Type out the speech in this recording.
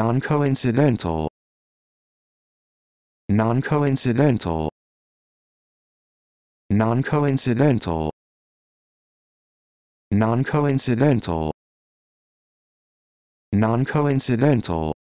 non-coincidental non-coincidental non-coincidental non-coincidental non-coincidental